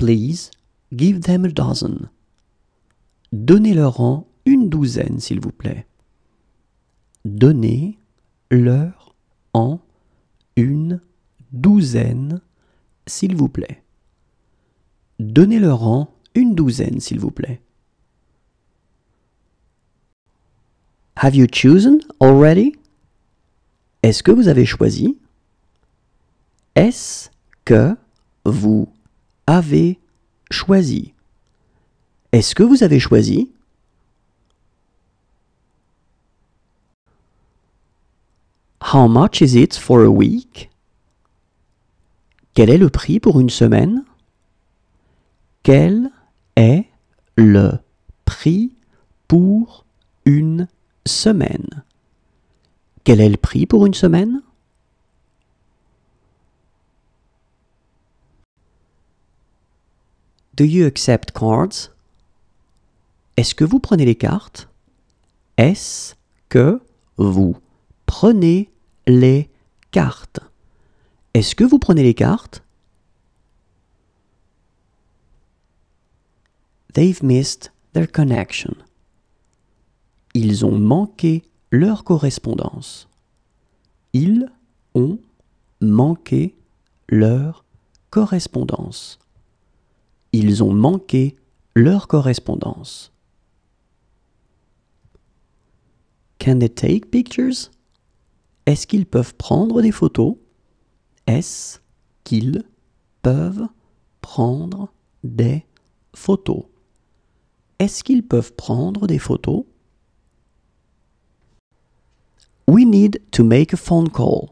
Please give them a dozen. Donnez-leur en une douzaine, s'il vous plaît. Donnez-leur en une douzaine, s'il vous plaît. Donnez-leur rang une douzaine, s'il vous plaît. Have you chosen already? Est-ce que vous avez choisi? Est-ce que vous avez choisi? Est-ce que vous avez choisi? How much is it for a week? Quel est le prix pour une semaine? Quel est le prix pour une semaine? Quel est le prix pour une semaine? Do you accept cards? Est-ce que vous prenez les cartes? Est-ce que vous prenez les les cartes. Est-ce que vous prenez les cartes They've missed their connection. Ils ont manqué leur correspondance. Ils ont manqué leur correspondance. Ils ont manqué leur correspondance. Can they take pictures? Est-ce qu'ils peuvent prendre des photos Est-ce qu'ils peuvent prendre des photos Est-ce qu'ils peuvent prendre des photos We need to make a phone call.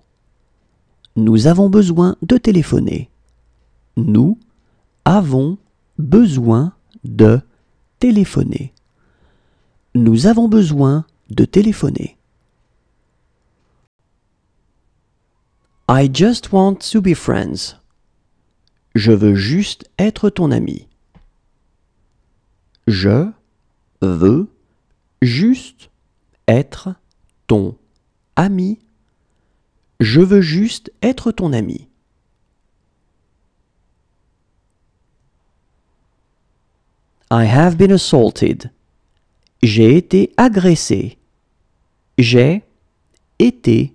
Nous avons besoin de téléphoner. Nous avons besoin de téléphoner. Nous avons besoin de téléphoner. I just want to be friends. Je veux juste être ton ami. Je veux juste être ton ami. Je veux juste être ton ami. I have been assaulted. J'ai été agressé. J'ai été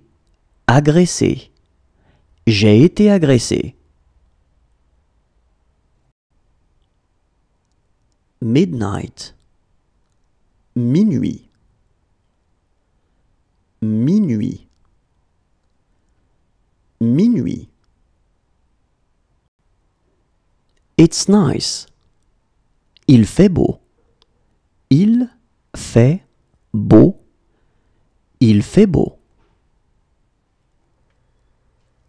agressé. J'ai été agressé. Midnight. Minuit. Minuit. Minuit. It's nice. Il fait beau. Il fait beau. Il fait beau.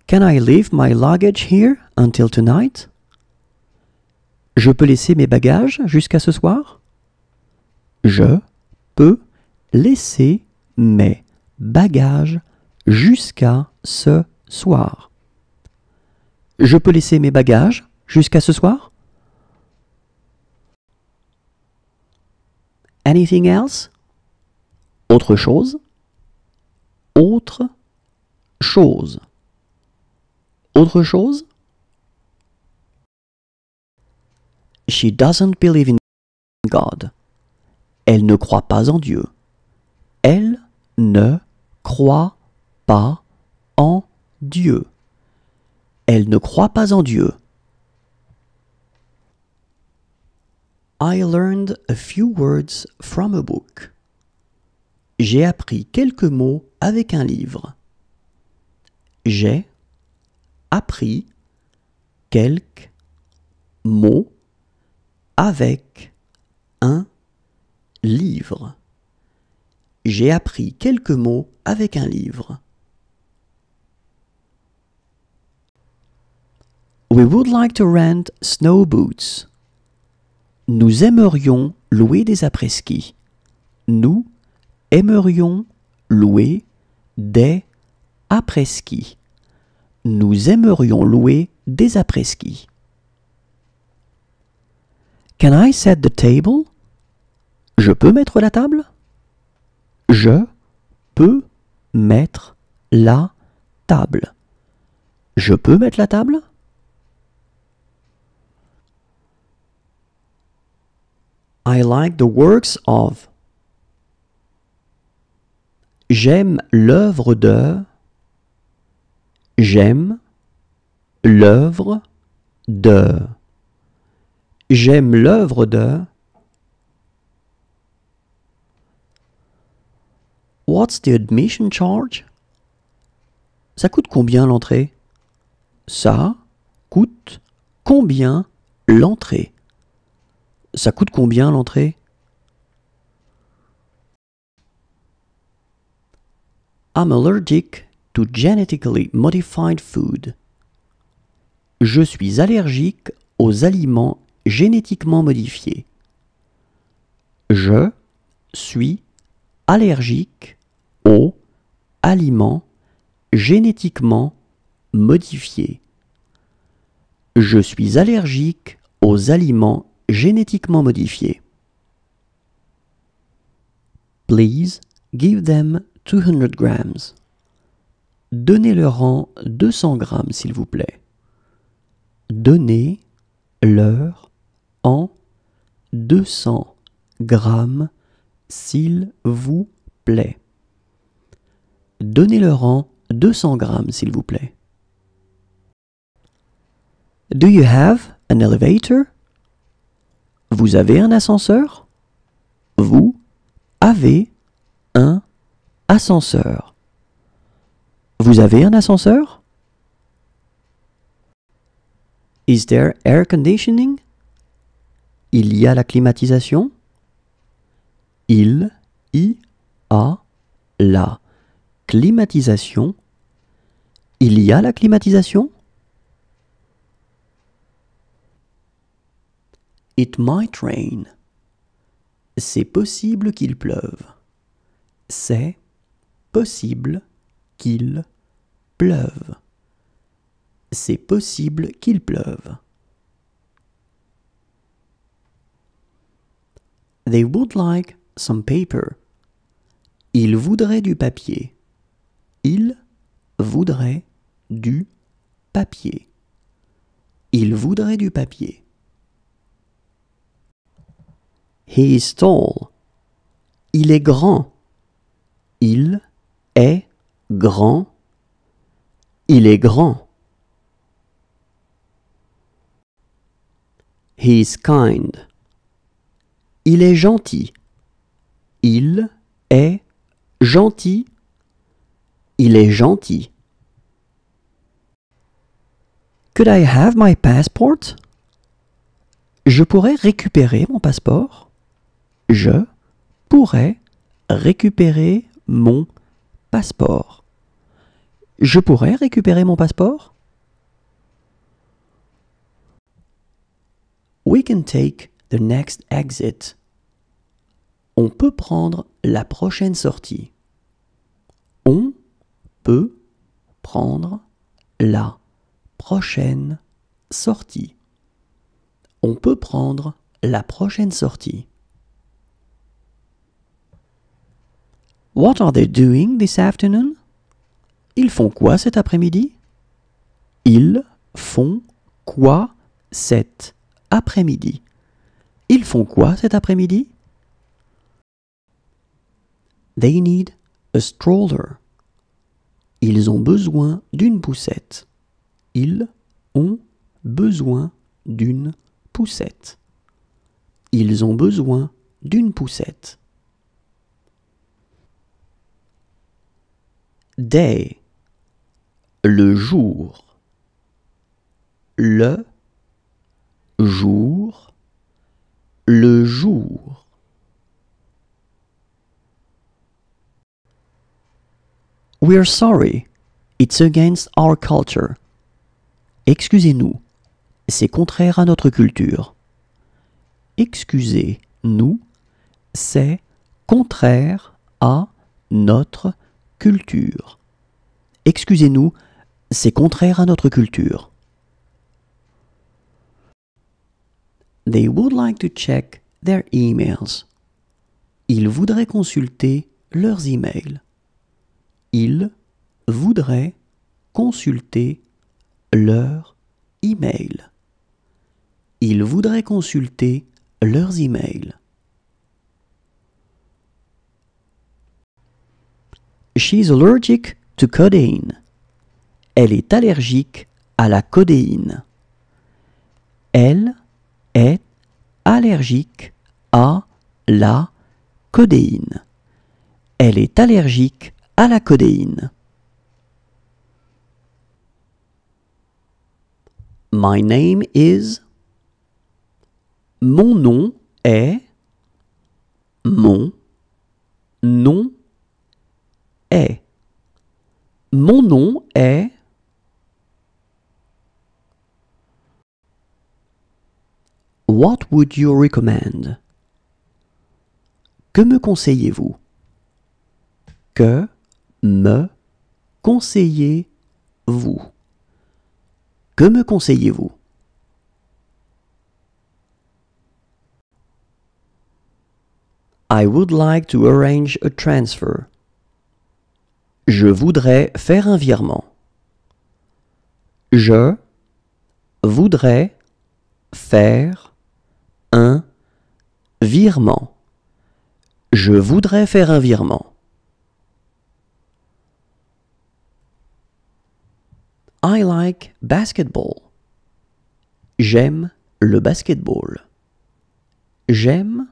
Can I leave my luggage here until tonight? Je peux laisser mes bagages jusqu'à ce soir? Je peux laisser mes bagages jusqu'à ce soir. Je peux laisser mes bagages jusqu'à ce soir? Anything else? Autre chose? Autre chose. Autre chose She doesn't believe in God. Elle ne croit pas en Dieu. Elle ne croit pas en Dieu. Elle ne croit pas en Dieu. I learned a few words from a book. J'ai appris quelques mots avec un livre. J'ai appris quelques mots avec un livre. J'ai appris quelques mots avec un livre. We would like to rent snow boots. Nous aimerions louer des après-ski. Nous aimerions louer des après-ski nous aimerions louer des après-ski. Can I set the table? Je peux mettre la table? Je peux mettre la table. Je peux mettre la table? I like the works of. J'aime l'œuvre de. J'aime l'œuvre de. J'aime l'œuvre de. What's the admission charge? Ça coûte combien l'entrée? Ça coûte combien l'entrée? Ça coûte combien l'entrée? I'm allergic to genetically modified food. Je suis allergique aux aliments génétiquement modifiés. Je suis allergique aux aliments génétiquement modifiés. Je suis allergique aux aliments génétiquement modifiés. Please give them 200 grams. Donnez-leur en 200 grammes, s'il vous plaît. Donnez-leur en 200 grammes, s'il vous plaît. Donnez-leur en 200 grammes, s'il vous plaît. Do you have an elevator? Vous avez un ascenseur? Vous avez un ascenseur. Vous avez un ascenseur? Is there air conditioning? Il y a la climatisation? Il y a la climatisation. Il y a la climatisation? It might rain. C'est possible qu'il pleuve. C'est possible qu'il pleuve. C'est possible qu'il pleuve. They would like some paper. Il voudrait du papier. Il voudrait du papier. Il voudrait du papier. He is tall. Il est grand. Il est grand, il est grand. He is kind. Il est gentil. Il est gentil. Il est gentil. Could I have my passport? Je pourrais récupérer mon passeport. Je pourrais récupérer mon passeport. Je pourrais récupérer mon passeport We can take the next exit. On peut prendre la prochaine sortie. On peut prendre la prochaine sortie. On peut prendre la prochaine sortie. What are they doing this afternoon? Ils font quoi cet après-midi? Ils font quoi cet après-midi? Ils font quoi cet après-midi? They need a stroller. Ils ont besoin d'une poussette. Ils ont besoin d'une poussette. Ils ont besoin d'une poussette. day, le jour, le jour, le jour. We're sorry, it's against our culture. Excusez-nous, c'est contraire à notre culture. Excusez-nous, c'est contraire à notre culture culture. Excusez-nous, c'est contraire à notre culture. They would like to check their emails. Ils voudraient consulter leurs emails. Ils voudraient consulter leurs emails. Ils voudraient consulter leurs emails. She's allergic to codeine. Elle est allergique à la codeine. Elle est allergique à la codeine. Elle est allergique à la codéine. My name is. Mon nom est. Mon nom mon nom est. What would you recommend? Que me conseillez-vous? Que me conseillez-vous? Que me conseillez-vous? I would like to arrange a transfer. Je voudrais faire un virement. Je voudrais faire un virement. Je voudrais faire un virement. I like basketball. J'aime le basketball. J'aime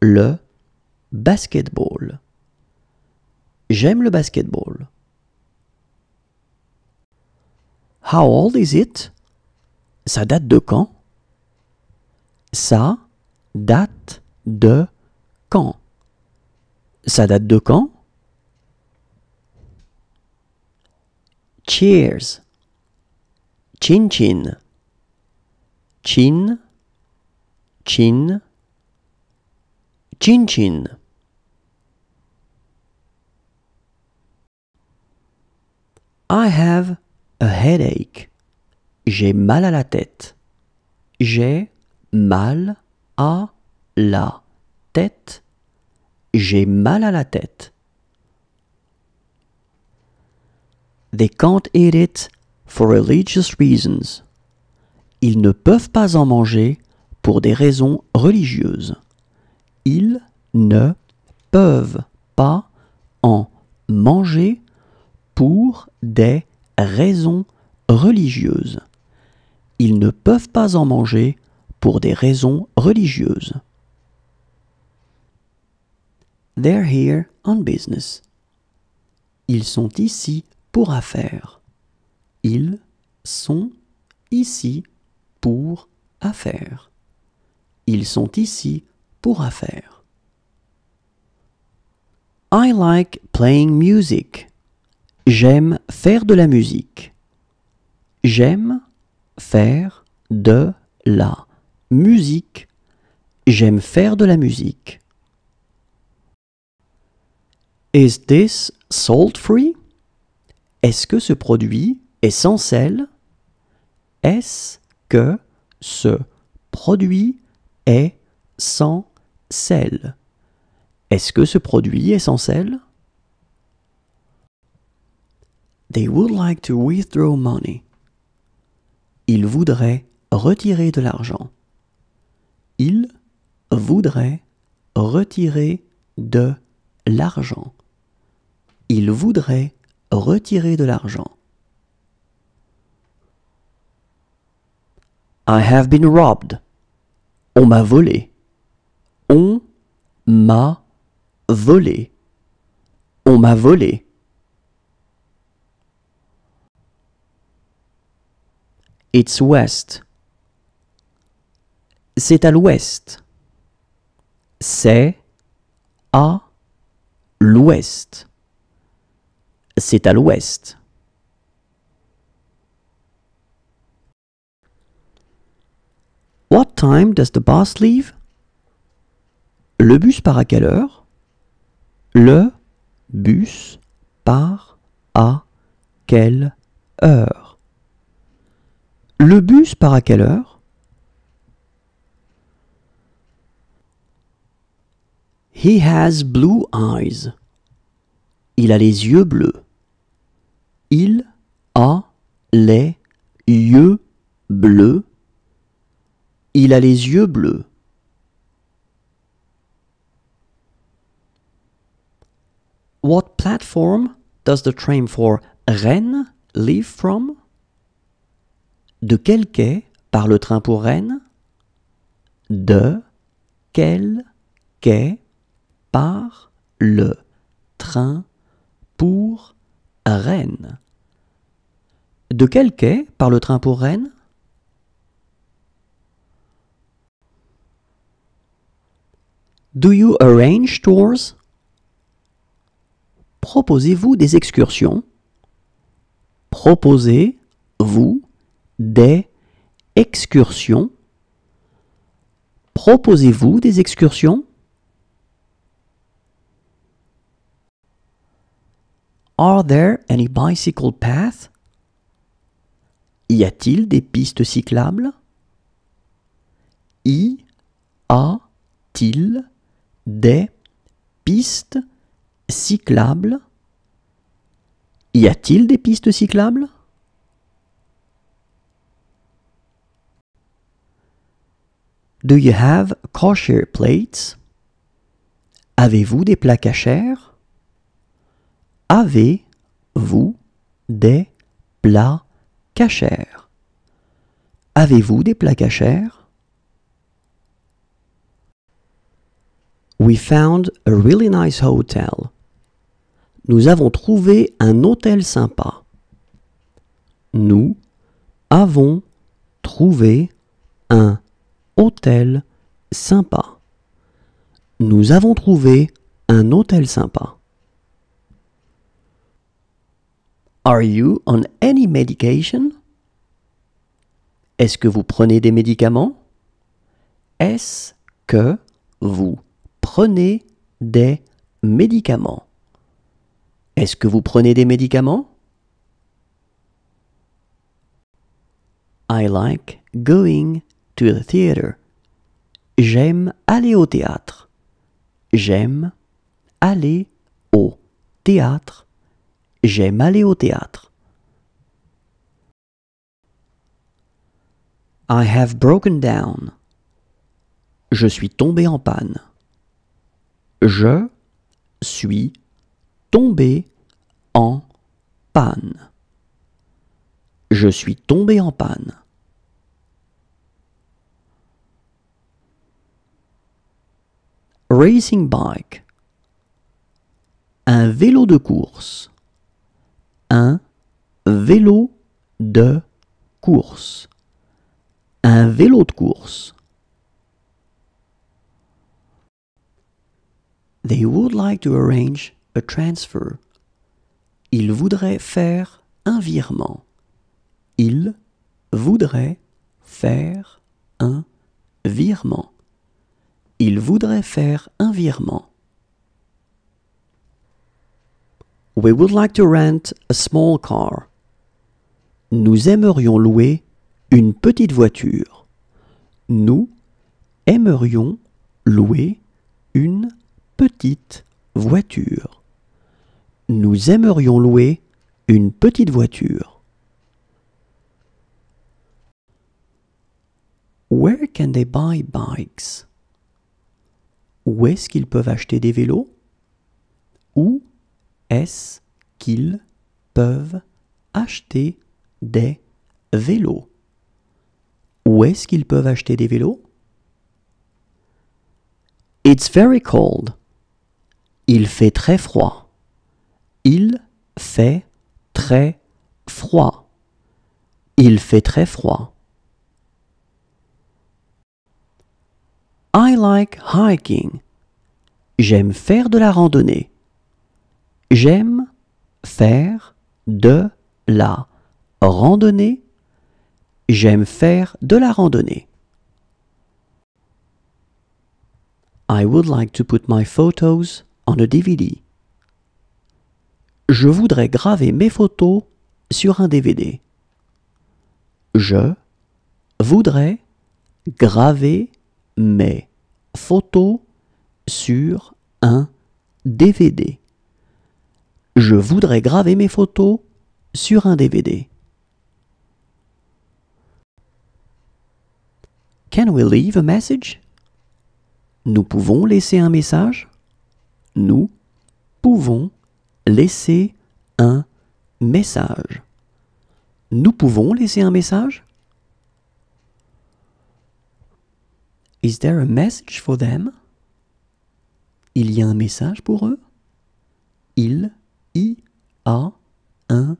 le basketball. J'aime le basketball. How old is it? Ça date de quand? Ça date de quand? Ça date de quand? Cheers. Chin chin. Chin. Chin. Chin chin. I have a headache. J'ai mal à la tête. J'ai mal à la tête. J'ai mal à la tête. They can't eat it for religious reasons. Ils ne peuvent pas en manger pour des raisons religieuses. Ils ne peuvent pas en manger pour des raisons religieuses. Ils ne peuvent pas en manger pour des raisons religieuses. They're here on business. Ils sont ici pour affaires. Ils sont ici pour affaires. Ils sont ici pour affaires. I like playing music. J'aime faire de la musique. J'aime faire de la musique. J'aime faire de la musique. Is this salt free? Est-ce que ce produit est sans sel? Est-ce que ce produit est sans sel? Est-ce que ce produit est sans sel? They would like to withdraw money. Ils voudraient retirer de l'argent. Ils voudraient retirer de l'argent. Ils voudraient retirer de l'argent. I have been robbed. On m'a volé. On m'a volé. On m'a volé. It's west. C'est à l'ouest. C'est à l'ouest. C'est à l'ouest. What time does the bus leave? Le bus part à quelle heure? Le bus part à quelle heure? Le bus part à quelle heure He has blue eyes. Il a les yeux bleus. Il a les yeux bleus. Il a les yeux bleus. What platform does the train for Rennes leave from? De quel quai par le train pour Rennes De quel quai par le train pour Rennes De quel quai par le train pour Rennes Do you arrange tours Proposez-vous des excursions Proposez-vous des excursions Proposez-vous des excursions Are there any bicycle paths Y a-t-il des pistes cyclables Y a-t-il des pistes cyclables Y a-t-il des pistes cyclables Do you have kosher plates? Avez-vous des plats cachers? Avez-vous des plats cachers? Avez-vous des plats We found a really nice hotel. Nous avons trouvé un hôtel sympa. Nous avons trouvé un hôtel sympa. Nous avons trouvé un hôtel sympa. Are you on any medication? Est-ce que vous prenez des médicaments? Est-ce que vous prenez des médicaments? Est-ce que vous prenez des médicaments? I like going J'aime aller au théâtre. J'aime aller au théâtre. J'aime aller au théâtre. I have broken down. Je suis tombé en panne. Je suis tombé en panne. Je suis tombé en panne. Racing bike. Un vélo de course. Un vélo de course. Un vélo de course. They would like to arrange a transfer. Ils voudraient faire un virement. Il voudraient faire un virement. Il voudrait faire un virement. We would like to rent a small car. Nous aimerions louer une petite voiture. Nous aimerions louer une petite voiture. Nous aimerions louer une petite voiture. Where can they buy bikes? où est-ce qu'ils peuvent acheter des vélos Où est-ce qu'ils peuvent acheter des vélos est-ce qu'ils peuvent acheter des vélos It's very cold. Il fait très froid. Il fait très froid. Il fait très froid. I like hiking. J'aime faire de la randonnée. J'aime faire de la randonnée. J'aime faire de la randonnée. I would like to put my photos on a DVD. Je voudrais graver mes photos sur un DVD. Je voudrais graver mes photos sur un DVD. Je voudrais graver mes photos sur un DVD. Can we leave a message? Nous pouvons laisser un message? Nous pouvons laisser un message. Nous pouvons laisser un message? Is there a message for them? Il y a un message pour eux? Il y a un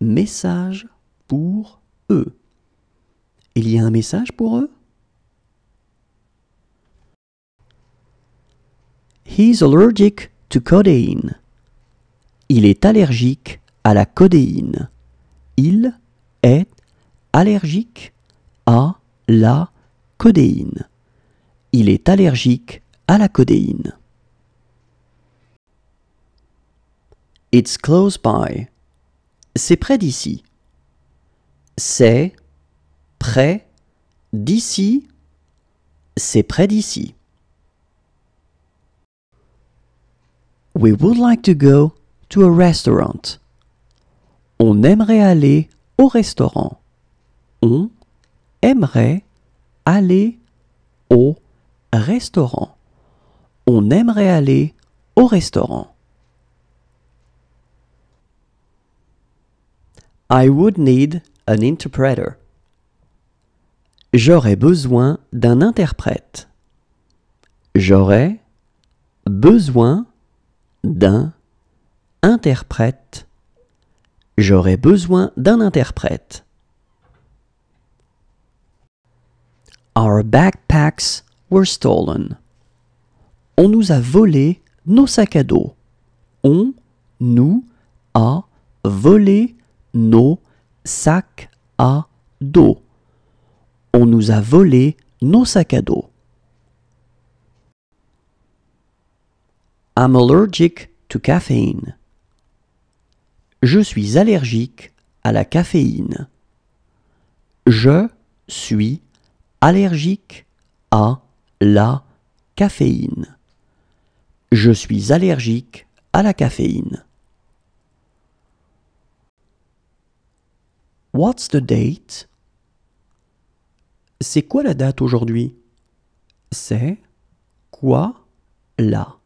message pour eux. Il y a un message pour eux? He's allergic to codeine. Il est allergique à la codéine. Il est allergique à la codéine. Il est allergique à la codéine. It's close by. C'est près d'ici. C'est près d'ici. C'est près d'ici. We would like to go to a restaurant. On aimerait aller au restaurant. On aimerait aller au restaurant. On aimerait aller au restaurant. I would need an interpreter. J'aurais besoin d'un interprète. J'aurais besoin d'un interprète. J'aurais besoin d'un interprète. Our backpacks stolen. On nous a volé nos sacs à dos. On nous a volé nos sacs à dos. On nous a volé nos sacs à dos. I'm allergic to caffeine. Je suis allergique à la caféine. Je suis allergique à la caféine. Je suis allergique à la caféine. What's the date? C'est quoi la date aujourd'hui? C'est quoi la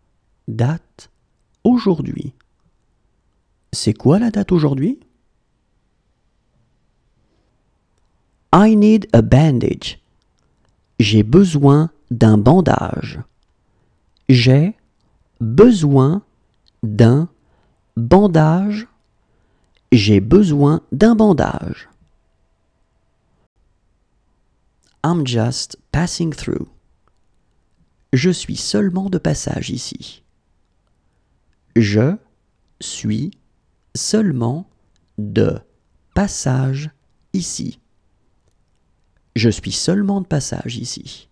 date aujourd'hui? C'est quoi la date aujourd'hui? I need a bandage. J'ai besoin d'un bandage. J'ai besoin d'un bandage. J'ai besoin d'un bandage. I'm just passing through. Je suis seulement de passage ici. Je suis seulement de passage ici. Je suis seulement de passage ici.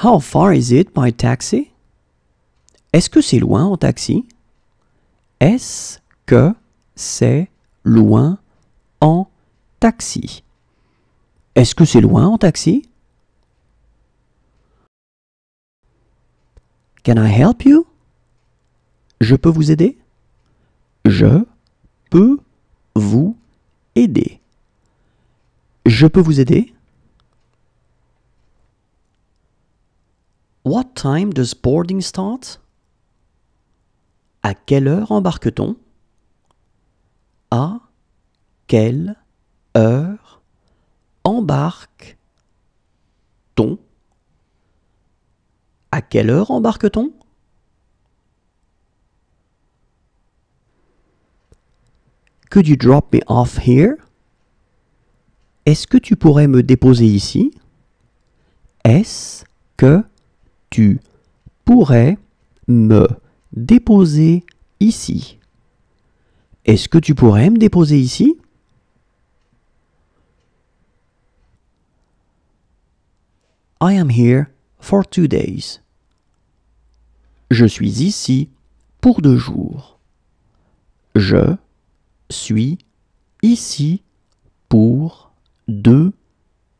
How far is it by taxi? Est-ce que c'est loin en taxi? Est-ce que c'est loin en taxi? Est-ce que c'est loin en taxi? Can I help you? Je peux vous aider? Je peux vous aider. Je peux vous aider? What time does boarding start? À quelle heure embarque-t-on? À quelle heure embarque-t-on? À quelle heure embarque-t-on? Could you drop me off here? Est-ce que tu pourrais me déposer ici? Est-ce que tu pourrais me déposer ici Est-ce que tu pourrais me déposer ici I am here for two days. Je suis ici pour deux jours. Je suis ici pour deux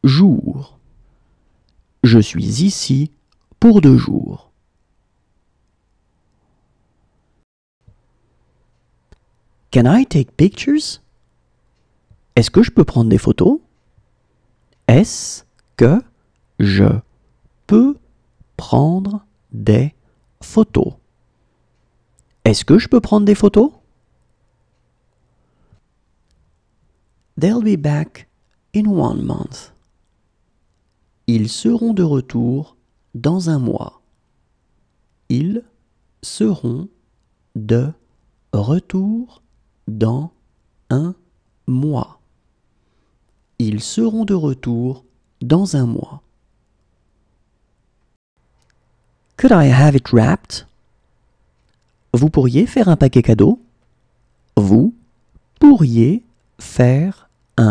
jours. Je suis ici pour deux jours. Can I take pictures? Est-ce que je peux prendre des photos? Est-ce que je peux prendre des photos? Est-ce que je peux prendre des photos? They'll be back in one month. Ils seront de retour dans un mois. Ils seront de retour dans un mois. Ils seront de retour dans un mois. Could I have it wrapped? Vous pourriez faire un paquet cadeau? Vous pourriez faire un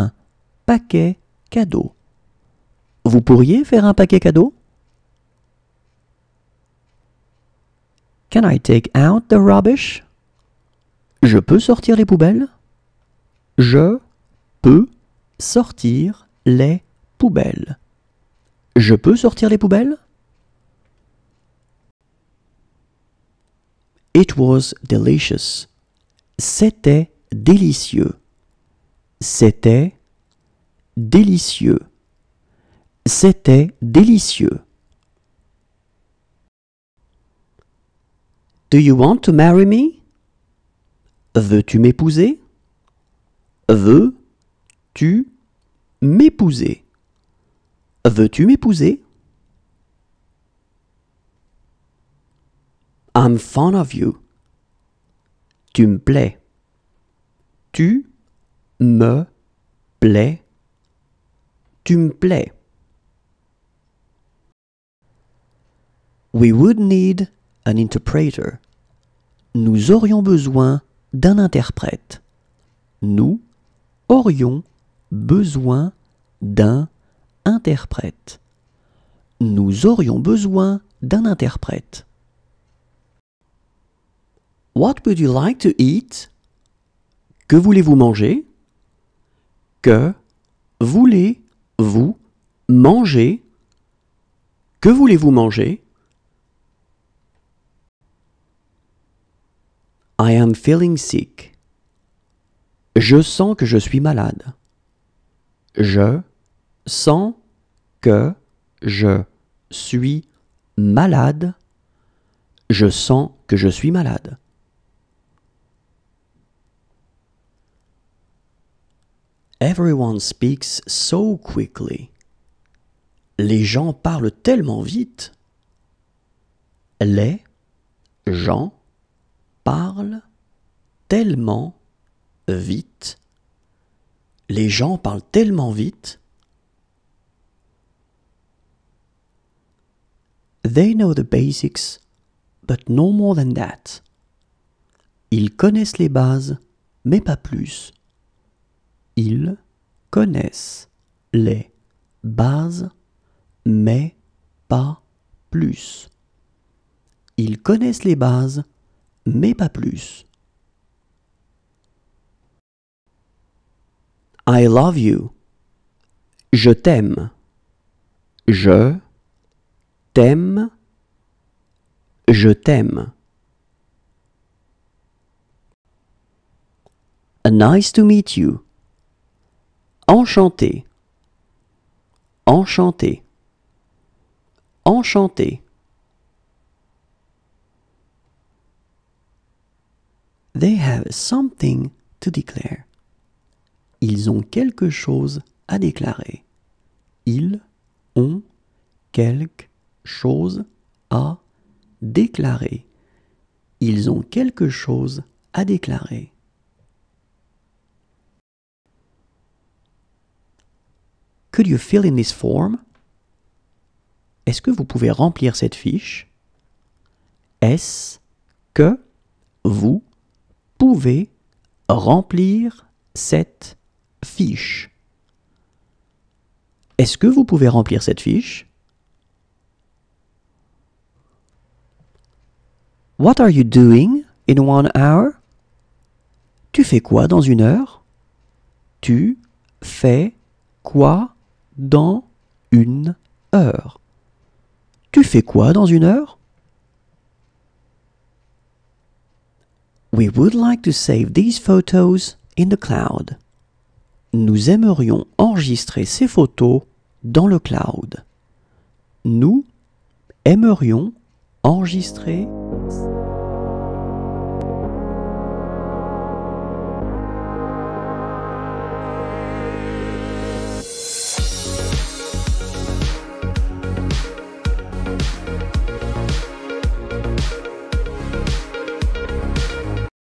paquet cadeau. Vous pourriez faire un paquet cadeau? Can I take out the rubbish? Je peux sortir les poubelles? Je peux sortir les poubelles. Je peux sortir les poubelles? It was delicious. C'était délicieux. C'était délicieux. C'était délicieux. Do you want to marry me? Veux-tu m'épouser? Veux-tu m'épouser? Veux-tu m'épouser? I'm fond of you. Tu me plais. Tu me plais. Tu me plais. We would need an interpreter. Nous aurions besoin d'un interprète. Nous aurions besoin d'un interprète. Nous aurions besoin d'un interprète. What would you like to eat? Que voulez-vous manger? Que voulez-vous manger? Que voulez-vous manger? I am feeling sick. Je sens que je suis malade. Je sens que je suis malade. Je sens que je suis malade. Everyone speaks so quickly. Les gens parlent tellement vite. Les gens parle tellement vite, les gens parlent tellement vite. They know the basics, but no more than that. Ils connaissent les bases, mais pas plus. Ils connaissent les bases, mais pas plus. Ils connaissent les bases, mais pas plus. I love you. Je t'aime. Je t'aime. Je t'aime. Nice to meet you. Enchanté. Enchanté. Enchanté. They have something to declare. Ils ont quelque chose à déclarer. Ils ont quelque chose à déclarer. Ils ont quelque chose à déclarer. Could you fill in this form? Est-ce que vous pouvez remplir cette fiche? Est-ce que vous pouvez remplir cette fiche. Est-ce que vous pouvez remplir cette fiche What are you doing in one hour Tu fais quoi dans une heure Tu fais quoi dans une heure Tu fais quoi dans une heure We would like to save these photos in the cloud. Nous aimerions enregistrer ces photos dans le cloud. Nous aimerions enregistrer